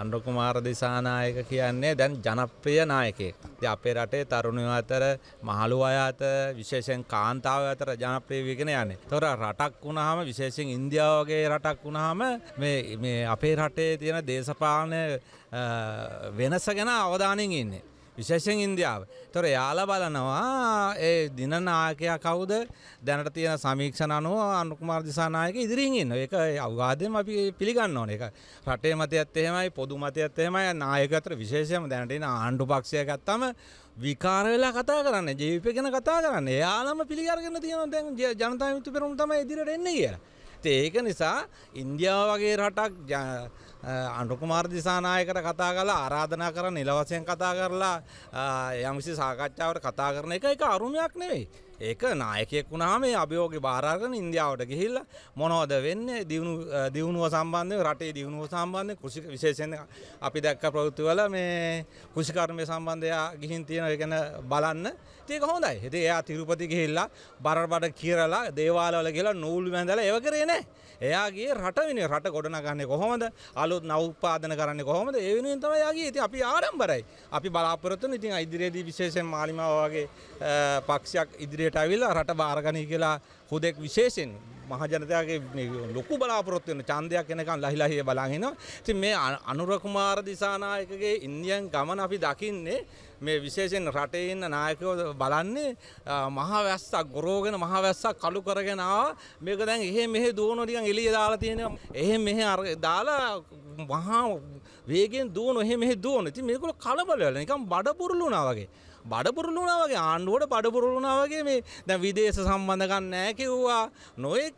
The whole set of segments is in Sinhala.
අනුරකුමාර දිසානායක කියන්නේ දැන් ජනප්‍රිය නායකයෙක්. ඉතින් අපේ රටේ තරුණයෝ අතර, මහලු අය අතර, විශේෂයෙන් කාන්තාවෝ අතර ජනප්‍රිය වෙගෙන යන්නේ. ඒතොර රටක් වුණාම විශේෂයෙන් ඉන්දියාව වගේ රටක් වුණාම මේ මේ අපේ රටේ තියෙන දේශපාලන වෙනස ගැන අවධානයෙන් ඉන්නේ. විශේෂෙන් ඉන්දියාව. තොර යාල බලනවා ඒ දිනනායකයා කවුද දැනට තියෙන සමීක්ෂණ අනුව අනුකුමාර දිසානායක ඉදිරියෙන් ඉන්න. ඒක අවවාදයෙන් අපි පිළිගන්න ඕනේ. ඒක රටේ මතයත් එහෙමයි පොදු මතයත් එහෙමයි නායකත්‍ර විශේෂයෙන්ම දැනට ඉන්න ආණ්ඩු පක්ෂය ගත්තම විකාර වෙලා කතා කරන්නේ ජීවිතය ගැන කතා කරන්නේ. එයාලම පිළිගන්න තියෙනවා දැන් ජනතා විමුක්ති පෙරමුණ තමයි ඉදිරියට එන්නේ කියලා. ඉතින් ඒක නිසා ඉන්දියාව වගේ රටක් අනුකුමාර දිසානායකට කතා කරලා ආරාධනා කරලා නිල වශයෙන් කතා කරලා යම්කිසි සාකච්ඡාවකට කතා කරන එක ඒක අරුමයක් නෙවෙයි. ඒක නායකයෙක් වුණාම මේ අභියෝගේ බාරගෙන ඉන්දියාවට ගිහිල්ලා මොනවද වෙන්නේ දියුණු දියුණුව සම්බන්ධයෙන් රටේ දියුණුව සම්බන්ධයෙන් කෘෂි විශේෂයෙන් අපි දැක්ක ප්‍රවෘත්තිවල මේ කෘෂි කර්මය සම්බන්ධය ගිහින් තියෙන ගැන බලන්න ඒක හොඳයි. ඉතින් එයා තිරුපති ගිහිල්ලා බරබඩ කිරලා දේවාලවල ගිහලා නූල් වැඳලා ඒව කරේ නැහැ. එයා ගියේ රට වෙනුවෙන් රට ගොඩනගන්නේ කොහොමද? අලුත් නව උත්පාදන කරන්නේ කොහොමද? ඒ වෙනුවෙන් තමයි යා ගියේ. ඉතින් අපි ආරම්භරයි. අපි බලාපොරොත්තු වෙන ඉතින් ඉදිරියේදී විශේෂයෙන් මාලිමාව වගේ පක්ෂයක් ඉදිරියට එලියට ඇවිල්ලා රට බාරගනී කියලා හුදෙක් විශේෂයෙන් මහජනතාවගේ ලොකු බලාපොරොත්තු වෙන ඡන්දයක් එනකන් ලහිලහිය බලන් ඉනවා. ඉතින් මේ අනුර කුමාර දිසානායකගේ ඉන්දියන් ගමන අපි දකින්නේ මේ විශේෂයෙන් රටේ ඉන්න නායකයෝ බලන්නේ මහා වැස්සක් ගොරෝගෙන මහා වැස්සක් කළු කරගෙන ආවා. මේක දැන් එහෙ මෙහෙ දුවන ටිකන් එළිය දාලා තියෙනවා. එහෙ මෙහෙ අර දාලා මහා වේගෙන් දුවන එහෙ මෙහෙ දුවන. ඉතින් මේගොල්ලෝ කලබල වෙලා නිකන් බඩ පුරුළු වුණා වගේ. බඩපුරුණාවගේ ආණ්ඩුවට බඩපුරුණාවගේ මේ දැ විදේශ සම්බන්ධකන්න නෑ කිව්වා නොයෙක්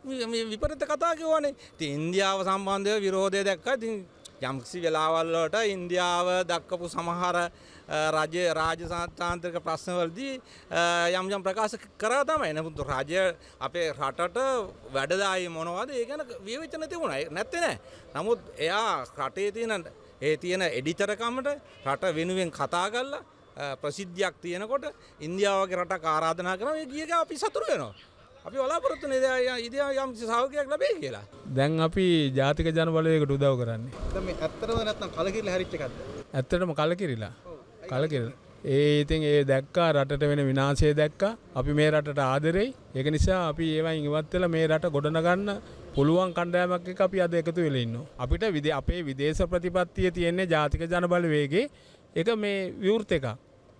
විපරත කතා කිවනේ ති ඉන්දියාව සම්බන්ධය විරෝධය දැක්ක ති යම්කිසි වෙලාවල්ලට ඉන්දියාව දක්කපු සමහර රජය රාජසාතාන්ත්‍රක ප්‍රශ්නවලදී යම් යම් ප්‍රකාශ කරා තමයි නමුතු රජය අපේ රටට වැඩදායි මොනවද ඒ ගැන විවචන තිබුණයි නැත්තේ නෑ නමුත් එයා රටේ තියෙන ඒ තියෙන එඩිතරකමට රට වෙනුවෙන් කතා කල්ලා ප්‍රසිද්ධියක් තියෙනකොට ඉන්දියාවගේ රට ආරාධනා කරන ගියක අපි සතුර වෙනවා. අපි වලාපොරොත්තු ඉදියා යම් සහෝගයක් ලබේ කියලා. දැන් අපි ජාතික ජනබලයකට උදව් කරන්නේ. දැන් මේ ඇත්තටම නැත්තම් කලකිරිලා හැරිච්ච එකක්ද? ඇත්තටම කලකිරිලා. කලකිරිලා. ඒ ඉතින් ඒ දැක්කා රටට වෙන විනාශය දැක්කා. අපි මේ රටට ආදරෙයි. ඒක නිසා අපි ඒවයින් ඉවත් වෙලා මේ රට ගොඩනගන්න පුළුවන් කණ්ඩායමක් එක්ක අපි අද එකතු වෙලා ඉන්නවා. අපිට අපේ විදේශ ප්‍රතිපත්තිය තියෙන්නේ ජාතික ජනබලවේගේ එක මේ විවෘත එකක්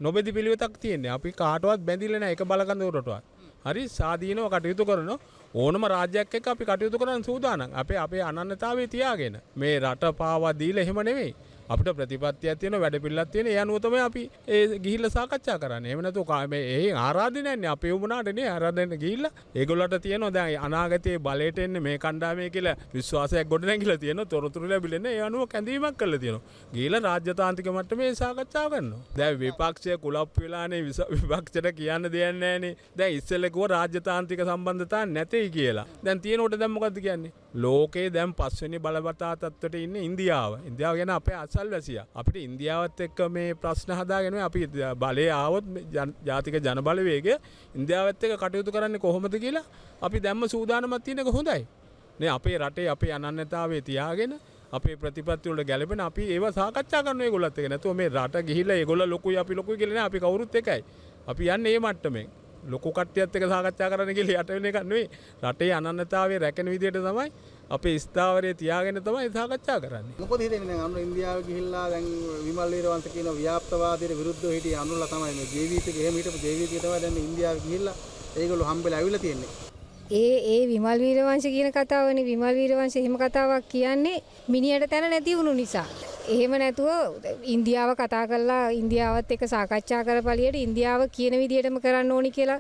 නොබෙදි පිළිවෙතක් තියන්නේ අපි කාටවත් බැඳිලෙන එක බලකඳවරටවත් හරි සාධීනව කටයුතු කරන ඕනම රාජ්‍යයක් එක්ක අපි කටයුතු කරන්න සූදානම් අපේ අපේ අනන්‍යතාවය තියාගෙන මේ රට පාවා දීලා එහෙම නෙවෙයි අපිට ප්‍රතිපත්තියක් තියෙන වැඩපිළිවෙලක් තියෙන ඒ අනුව තමයි අපි ඒ ගිහිල්ලා සාකච්ඡා කරන්නේ. එහෙම නැතු මේ ඒ ආරාධනයන්නේ අපේ වුණාට නේ ආරාධනෙ ගිහිල්ලා ඒගොල්ලන්ට තියෙනවා දැන් අනාගතයේ බලයට එන්නේ මේ කණ්ඩායමේ කියලා විශ්වාසයක් ගොඩනැගිලා තියෙනවා. තොරතුරු ලැබිලා නැහැ. ඒ අනුව කැඳවීමක් කරලා තියෙනවා. ගිහිල්ලා රාජ්‍යතාන්ත්‍රික මට්ටමේ සාකච්ඡා කරනවා. දැන් විපක්ෂය කුලප් වෙලානේ විපක්ෂයට කියන්න දෙයක් නැහැනේ. දැන් ඉස්සෙල්ලා කිව්ව රාජ්‍යතාන්ත්‍රික සම්බන්ධතා නැtei කියලා. දැන් තියෙනකොට දැන් මොකද්ද කියන්නේ? ලෝකේ දැන් පස්වෙනි බලවතා තත්ත්වයට ඉන්නේ ඉන්දියාව. ඉන්දියාව ගැන අපේ අස සල්වැසිය. අපිට ඉන්දියාවත් එක්ක මේ ප්‍රශ්න හදාගෙන අපි බලය ආවොත් ජාතික ජනබලවේග ඉන්දියාවත් එක කටයුතු කරන්න කොහොමද කියලා අපි දැම්ම සූදානමත් තියෙනක හොඳයි. නේ අපේ රටේ අපේ අනන්‍යතාවය තියාගෙන අපේ ප්‍රතිපත්ති වලට ගැලපෙන අපි ඒව සාකච්ඡා කරන ඒගොල්ලත් එක්ක. නැතුව මේ රට ගිහිල්ලා ඒගොල්ලෝ ලොකුයි අපි ලොකුයි කියලා අපි කවුරුත් එකයි. අපි යන්නේ මේ මට්ටමේ. ලොකු කට්ටියත් එක සාකච්ඡා කරන්න කියලා යට වෙන එකක් නෙවෙයි රටේ අනන්‍යතාවය රැකෙන විදිහට තමයි අපේ ස්ථාවරය තියාගෙන තමයි සාකච්ඡා කරන්නේ. මොකද හිතෙන්නේ අන්න ඉන්දියාව ගිහිල්ලා දැන් විමල් වීරවංශ කියන ව්‍යාප්තවාදයට විරුද්ධව හිටිය අනුරලා තමයි මේ ජේවිපිට එහෙම හිටපු ජේවිපිට තමයි දැන් ඉන්දියාව ගිහිල්ලා ඒගොල්ලෝ හම්බෙලා ඇවිල්ලා තියෙන්නේ. ඒ ඒ විමල් වීරවංශ කියන කතාවනේ විමල් වීරවංශ එහෙම කතාවක් කියන්නේ මිනිහට තැන නැති වුණු නිසා. එහෙම නැතුව ඉන්දියාව කතා කරලා ඉන්දියාවත් එක සාකච්ඡා කර පලියට ඉන්දියාව කියන විදිහටම කරන්න ඕනි කියලා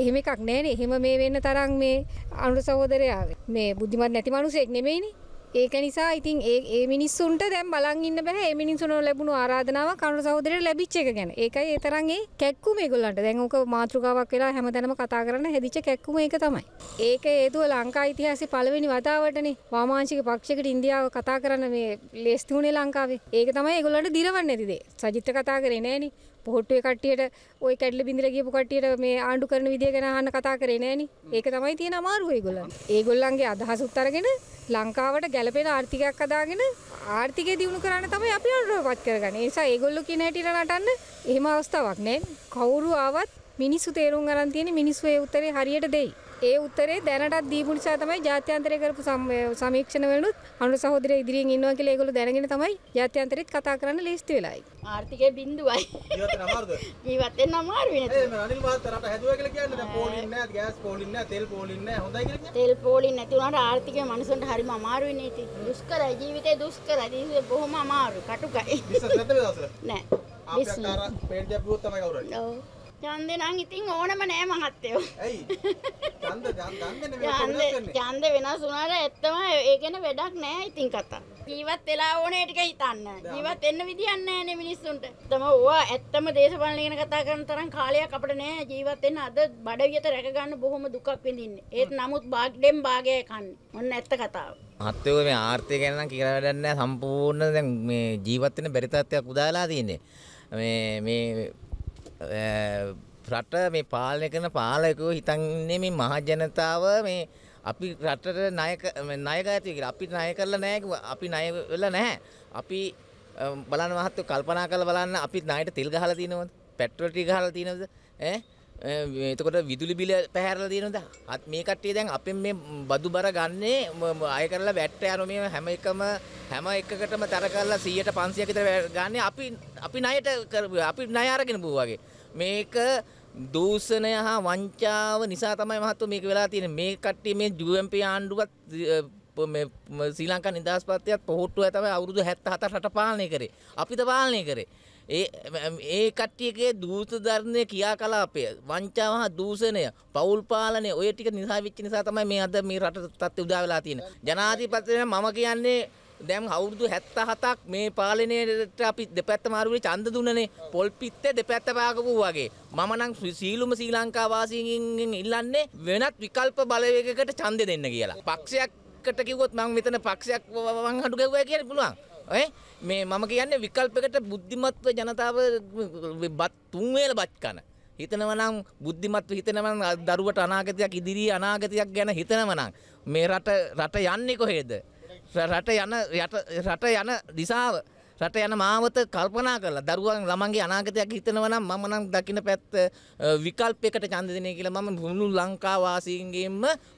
එහෙම එකක් නෑනේ එහෙම මේ වෙන්න තරම් මේ අනුර සහෝදරයා මේ බුද්ධිමත් නැති මනුසෙක් නෙමෙයිනේ ඒක නිසා ඉතින් ඒ ඒ මිනිස්සුන්ට දැන් බලන් ඉන්න බෑ ඒ මිනිස්සුන ලැබුණු ආරාධනාව කරුණ සහෝදරයට ලැබිච්ච එක ගැන. ඒකයි ඒ තරම් ඒ කැක්කුම ඒගොල්ලන්ට. දැන් ඕක මාතෘකාවක් වෙලා හැමතැනම කතා කරන්න හැදිච්ච කැක්කුම ඒක තමයි. ඒක හේතුව ලංකා ඉතිහාසයේ පළවෙනි වතාවටනේ වාමාංශික පක්ෂයකට ඉන්දියාව කතා කරන්න මේ ලේස්ති වුණේ ලංකාවේ. ඒක තමයි ඒගොල්ලන්ට දිරවන්නේ නැති දේ. සජිත් කතා කරේ නෑනේ. පොහොට්ටුවේ කට්ටියට ওই කැඩිලා බිඳිලා ගියපු කට්ටියට මේ ආණ්ඩු කරන විදිය ගැන අහන්න කතා කරේ නෑනේ. ඒක තමයි තියෙන අමාරුව ඒගොල්ලන්. ඒගොල්ලන්ගේ අදහසුත් අරගෙන ලංකාවට ගැලපෙන ආර්ථිකයක් හදාගෙන ආර්ථිකය දියුණු කරන්න තමයි අපි අනුරපත් කරගන්නේ. ඒ නිසා ඒගොල්ලෝ කියන හැටියට නටන්න එහෙම අවස්ථාවක් නෑ. කවුරු ආවත් මිනිස්සු තේරුම් ගන්න තියෙන්නේ මිනිස්සු ඒ උත්තරේ හරියට දෙයි. ඒ උත්තරේ දැනටත් දීපු නිසා තමයි ජාත්‍යන්තරය කරපු සමීක්ෂණ වලනුත් අනුර සහෝදරය ඉදිරියෙන් ඉන්නවා කියලා ඒගොල්ලෝ දැනගෙන තමයි ජාත්‍යන්තරෙත් කතා කරන්න ලීස්ති වෙලායි. ආර්ථිකයේ බිඳුවයි. ජීවත් වෙන්න අමාරුද? ජීවත් වෙන්න අමාරුයි නේද? ඒ මම අනිල් මහත්තයා රට හැදුවා කියලා කියන්නේ දැන් පෝලින් නැහැ, ගෑස් පෝලින් නැහැ, තෙල් පෝලින් නැහැ. හොඳයි කියලා කියන්නේ. තෙල් පෝලින් නැති වුණාට ආර්ථිකය මනුස්සන්ට හරිම අමාරුයි නේද? දුෂ්කරයි ජීවිතේ දුෂ්කරයි. ජීවිතේ බොහොම අමාරුයි. කටුකයි. විශ්වාස නැත්නම් දවසල? නැහැ. ආපේ අර පේජ් අපිවත් තමයි කවුරුහරි. ඔව්. ඡන්දේ නම් ඉතින් ඕනම නෑ මහත්තයෝ. ඇයි? ඡන්ද ඡන්දෙන් ඡන්ද වෙනස් වුණාට ඇත්තම ඒ ගැන වැඩක් නෑ ඉතින් කතා. ජීවත් වෙලා ඕනේ ටික හිතන්න. ජීවත් වෙන්න විදියක් නෑ නේ මිනිස්සුන්ට. තම ඕවා ඇත්තම දේශපාලන ගැන කතා කරන තරම් කාලයක් අපිට නෑ ජීවත් වෙන්න අද බඩවියට රැක ගන්න බොහොම දුකක් විඳින්නේ. ඒත් නමුත් බාග්ඩෙන් භාගය කන්නේ. මොන්න ඇත්ත කතාව. මහත්තයෝ මේ ආර්ථිකය ගැන නම් කියලා වැඩක් නෑ සම්පූර්ණ දැන් මේ ජීවත් වෙන්න බැරි තත්ත්වයක් උදාලා තියෙන්නේ. මේ මේ රට මේ පාලනය කරන පාලකෝ හිතන්නේ මේ මහජනතාව මේ අපි රටට ණයක ණයගාතිය කියලා. අපි ණය කරලා නැහැ අපි ණය වෙලා නැහැ. අපි බලන්න මහත්තයෝ කල්පනා කරලා බලන්න අපි ණයට තෙල් ගහලා තියෙනවද? පෙට්‍රල් ටික ගහලා තියෙනවද? ඈ එතකොට විදුලි බිල පැහැරලා තියෙනවද? අත් මේ කට්ටිය දැන් අපෙන් මේ බදු බර ගන්නේ අය කරලා වැට්ට යන මේ හැම එකම හැම එකකටම තර කරලා 100ට 500ක් විතර ගන්නේ අපි අපි ණයට අපි ණය අරගෙන බෝ වගේ. මේක දූෂණය හා වංචාව නිසා තමයි මහත්තු මේක වෙලා තියෙන්නේ මේ කට්ටිය මේ ජූම්පී ආණ්ඩුවත් ශ්‍රී ලංකා නිදහස් පත්‍රයත් පොහොට්ටුව තමයි අවුරුදු 77 රට පාලනය කරේ අපිට පාලනය කරේ ඒ ඒ කට්ටියගේ දූෂධර්ණය ක්‍රියාකලාපය වංචාව හා දූෂණය පවුල් පාලනය ඔය ටික නිසා වෙච්ච නිසා තමයි මේ අද මේ රට තත්ත්වය උදා වෙලා තියෙන්නේ ජනාධිපතිතුමා මම කියන්නේ දැන් අවුරුදු 77ක් මේ පාලනයට අපි දෙපැත්ත මාරුවේ ඡන්ද දුන්නනේ. පොල් පිත්තේ දෙපැත්ත පාගපු වගේ. මම නම් සීලුම ශ්‍රී ලංකා වාසීන්ගෙන් ඉල්ලන්නේ වෙනත් විකල්ප බලවේගයකට ඡන්දෙ දෙන්න කියලා. පක්ෂයක්කට කිව්වොත් මම මෙතන පක්ෂයක් වං හඬු ගැව්වා කියන්න පුළුවන්. ඔය මේ මම කියන්නේ විකල්පයකට බුද්ධිමත්ව ජනතාව බත් තුන් වේල බත් කන. හිතනවනම් බුද්ධිමත්ව හිතනවනම් දරුවට අනාගතයක් ඉදිරි අනාගතයක් ගැන හිතනවනම් මේ රට රට යන්නේ කොහෙද? රට යන රට යන දිසාව රට යන මාවත කල්පනා කරලා දරුවන් ළමන්ගේ අනාගතයක් හිතනවා නම් මම නම් දකින්න පැත්ත විකල්පයකට ඡන්ද දෙන්නේ කියලා මම මුළු ලංකාවාසීන්ගෙන්ම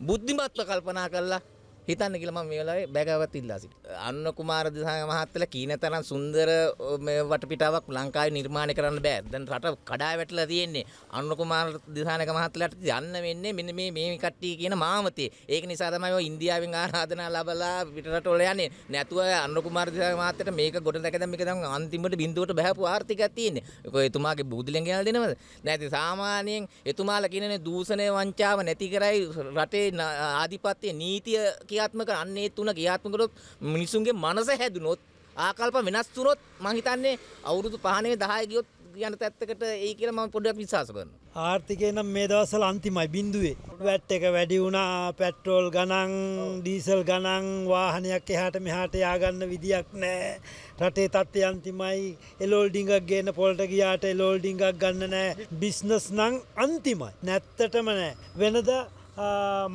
බුද්ධිමත්ව කල්පනා කරලා හිතන්න කියලා මම මේ වෙලාවේ බැගවත් ඉල්ලා සිටිනවා. අන්න කුමාර දිසාගේ මහත්තයලා කීන තරම් සුන්දර මේ වටපිටාවක් ලංකාවේ නිර්මාණය කරන්න බෑ. දැන් රට කඩා වැටලා තියෙන්නේ. අන්න කුමාර දිසානක මහත්තයලාට යන්න වෙන්නේ මෙන්න මේ මේ කට්ටිය කියන මාමතේ. ඒක නිසා තමයි ඔය ඉන්දියාවෙන් ආරාධනා ලැබලා පිටරට වල යන්නේ. නැතුව අන්න කුමාර දිසාගේ මහත්තයට මේක ගොඩ දැක දැන් මේක දැන් අන්තිමට බිඳුවට බහැපු ආර්ථිකයක් තියෙන්නේ. ඔය එතුමාගේ බූදලෙන් ගෙනල්ලා දෙනවද? නැති සාමාන්‍යයෙන් එතුමාලා කියන්නේ දූෂණය වංචාව නැති කරයි රටේ ආධිපත්‍ය නීතිය ක්‍රියාත්මක අන්නේ තුන ක්‍රියාත්මක කරොත් මිනිසුන්ගේ මනස හැදුනොත් ආකල්ප වෙනස් වුනොත් මං හිතන්නේ අවුරුදු 5 නෙවෙයි 10 ගියොත් යන තැත්තකට ඒ කියලා මම පොඩ්ඩක් විශ්වාස කරනවා. ආර්ථිකය නම් මේ දවස්වල අන්තිමයි බිඳුවේ. වැට් එක වැඩි වුණා, පෙට්‍රෝල් ගණන්, ඩීසල් ගණන්, වාහනයක් එහාට මෙහාට ය아가න්න විදියක් නැහැ. රටේ තත්ත්වය අන්තිමයි. එලෝල් ඩිංගක් ගේන්න පොල්ට ගියාට එලෝල් ඩිංගක් ගන්න නැහැ. බිස්නස් නම් අන්තිමයි. නැත්තටම නැහැ. වෙනදා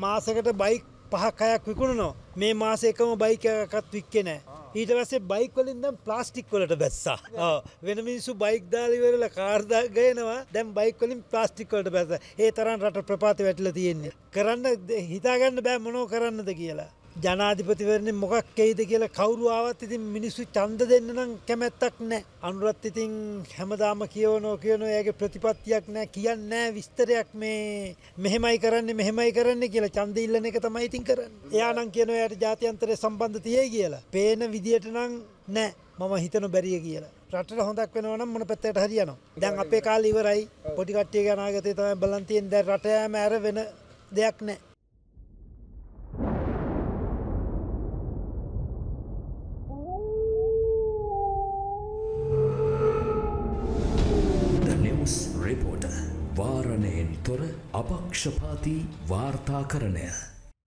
මාසකට බයික් පහක් හයක් විකුණනවා. මේ මාසේ එකම බයික් එකක්වත් වික්කේ නැහැ. ඊට පස්සේ බයික් වලින් දැන් ප්ලාස්ටික් වලට බැස්සා. ඔව්. වෙන මිනිස්සු බයික් දාලා ඉවරලා කාර් දා ගේනවා. දැන් බයික් වලින් ප්ලාස්ටික් වලට බැස්සා. ඒ තරම් රට ප්‍රපාතේ වැටිලා තියෙන්නේ. කරන්න හිතාගන්න බෑ මොනව කරන්නද කියලා. ජනාධිපතිවරණ මොකක් එයිද කියලා කවුරුවාවත් ඉතින් මිනිස්සු චන්ද දෙන්න නම් කැමැත්තක් නෑ අනුරත් ඉතින් හැමදාම කියවනෝ කියන ඇගේ ප්‍රතිපත්තියක් නෑ කියන්න නෑ විස්තරයක් මේ මෙහෙමයි කරන්න මෙහෙමයි කරන්න කියලා චන්ද ඉල්ලන එක තමයි ඉතින් කරන්න එයානම් කියන යට ජාතියන්තරය සම්බන්ධ තියයි කියලා පේන විදියට නම් නෑ මම හිතන බැරිය කියලා රට හොඳක් වෙනවන මොන පැත්තට හරියනවා දැන් අපේ කාල ඉවරයි පොටිකට්ටිය ගනාගතය තමයි බලන්තියෙන් දැ රටයම ඇර වෙන දෙයක් නෑ अपक्षपाती वार्ताकरण